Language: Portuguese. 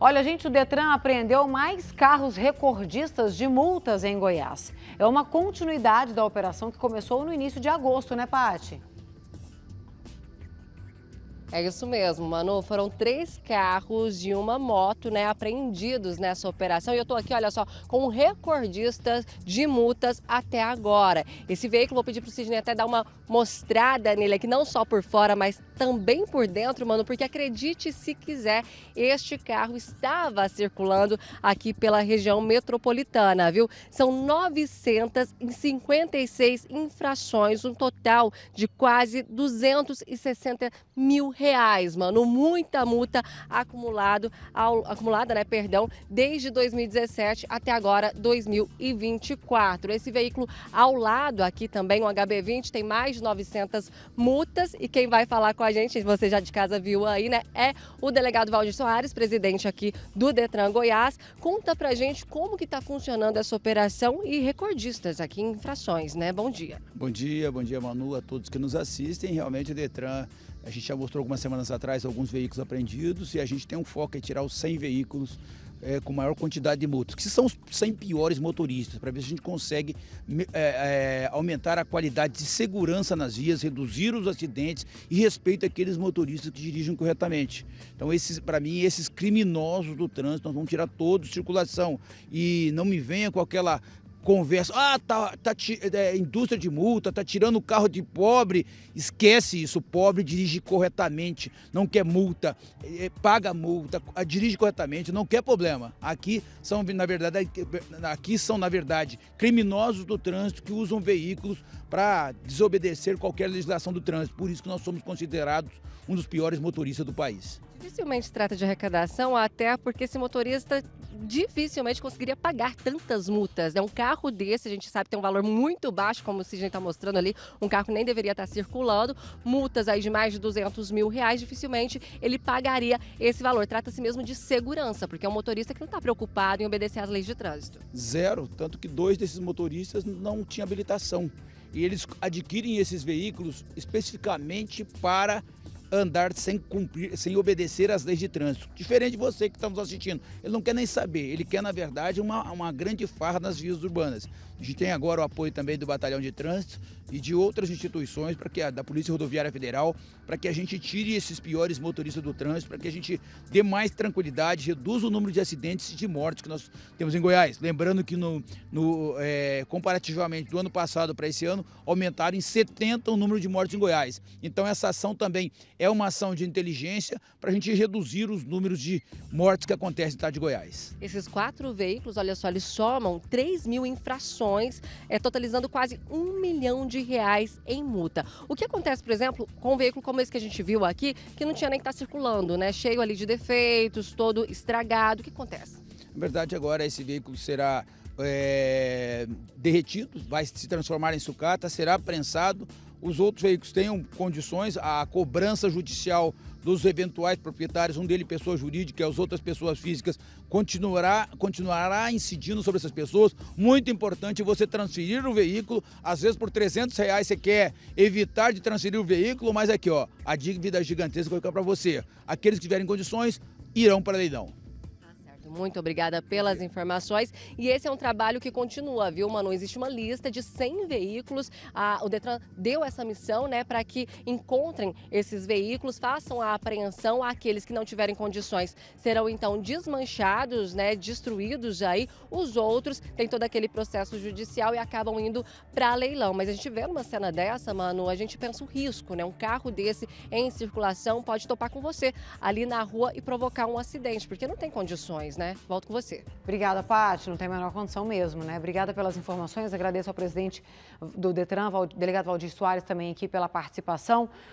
Olha, gente, o Detran apreendeu mais carros recordistas de multas em Goiás. É uma continuidade da operação que começou no início de agosto, né, Paty? É isso mesmo, Manu. Foram três carros e uma moto, né, apreendidos nessa operação. E eu estou aqui, olha só, com recordistas de multas até agora. Esse veículo, vou pedir para o Sidney até dar uma mostrada nele aqui, não só por fora, mas também por dentro, Manu, porque acredite se quiser, este carro estava circulando aqui pela região metropolitana, viu? São 956 infrações, um total de quase 260 mil reais, mano. Muita multa acumulado, ao, acumulada, né, perdão, desde 2017 até agora 2024. Esse veículo ao lado aqui também, o um HB20, tem mais de 900 multas e quem vai falar com a gente, você já de casa viu aí, né, é o delegado Valdir Soares, presidente aqui do Detran Goiás. Conta pra gente como que tá funcionando essa operação e recordistas aqui em infrações, né? Bom dia. Bom dia, bom dia, Manu, a todos que nos assistem. Realmente o Detran a gente já mostrou algumas semanas atrás alguns veículos apreendidos e a gente tem um foco em tirar os 100 veículos é, com maior quantidade de multas, que são os 100 piores motoristas, para ver se a gente consegue é, é, aumentar a qualidade de segurança nas vias, reduzir os acidentes e respeito aqueles motoristas que dirigem corretamente. Então, esses, para mim, esses criminosos do trânsito, nós vamos tirar todos de circulação. E não me venha com aquela conversa, ah, tá, tá é, indústria de multa, tá tirando o carro de pobre. Esquece isso, o pobre dirige corretamente, não quer multa, é, paga multa, dirige corretamente, não quer problema. Aqui são, na verdade, aqui são, na verdade, criminosos do trânsito que usam veículos para desobedecer qualquer legislação do trânsito. Por isso que nós somos considerados um dos piores motoristas do país. Dificilmente trata de arrecadação, até porque esse motorista dificilmente conseguiria pagar tantas multas. É né? um carro carro desse, a gente sabe que tem um valor muito baixo, como o Sidney está mostrando ali, um carro que nem deveria estar tá circulando, multas aí de mais de 200 mil reais, dificilmente ele pagaria esse valor. Trata-se mesmo de segurança, porque é um motorista que não está preocupado em obedecer às leis de trânsito. Zero, tanto que dois desses motoristas não tinham habilitação. E eles adquirem esses veículos especificamente para andar sem cumprir, sem obedecer às leis de trânsito. Diferente de você que está nos assistindo. Ele não quer nem saber, ele quer, na verdade, uma, uma grande farra nas vias urbanas. A gente tem agora o apoio também do Batalhão de Trânsito e de outras instituições, para que da Polícia Rodoviária Federal, para que a gente tire esses piores motoristas do trânsito, para que a gente dê mais tranquilidade, reduza o número de acidentes e de mortes que nós temos em Goiás. Lembrando que no, no é, comparativamente do ano passado para esse ano, aumentaram em 70 o número de mortes em Goiás. Então essa ação também é uma ação de inteligência para a gente reduzir os números de mortes que acontecem no estado de Goiás. Esses quatro veículos, olha só, eles somam 3 mil infrações, é, totalizando quase um milhão de reais em multa. O que acontece, por exemplo, com um veículo como esse que a gente viu aqui, que não tinha nem que estar tá circulando, né? Cheio ali de defeitos, todo estragado. O que acontece? Na verdade, agora esse veículo será é, derretido, vai se transformar em sucata, será prensado. Os outros veículos tenham condições, a cobrança judicial dos eventuais proprietários, um dele pessoa jurídica, as outras pessoas físicas, continuará, continuará incidindo sobre essas pessoas. Muito importante você transferir o veículo, às vezes por 300 reais você quer evitar de transferir o veículo, mas aqui ó, a dívida gigantesca vai ficar para você. Aqueles que tiverem condições irão para leilão. Muito obrigada pelas informações. E esse é um trabalho que continua, viu, Manu? Existe uma lista de 100 veículos. o Detran deu essa missão né, para que encontrem esses veículos, façam a apreensão. Aqueles que não tiverem condições serão então desmanchados, né, destruídos aí. Os outros têm todo aquele processo judicial e acabam indo para leilão. Mas a gente vê uma cena dessa, Manu, a gente pensa o risco, né? Um carro desse em circulação pode topar com você ali na rua e provocar um acidente, porque não tem condições. Né? né? Volto com você. Obrigada, Paty. Não tem a menor condição mesmo, né? Obrigada pelas informações. Agradeço ao presidente do Detran, delegado Valdir Soares, também aqui pela participação.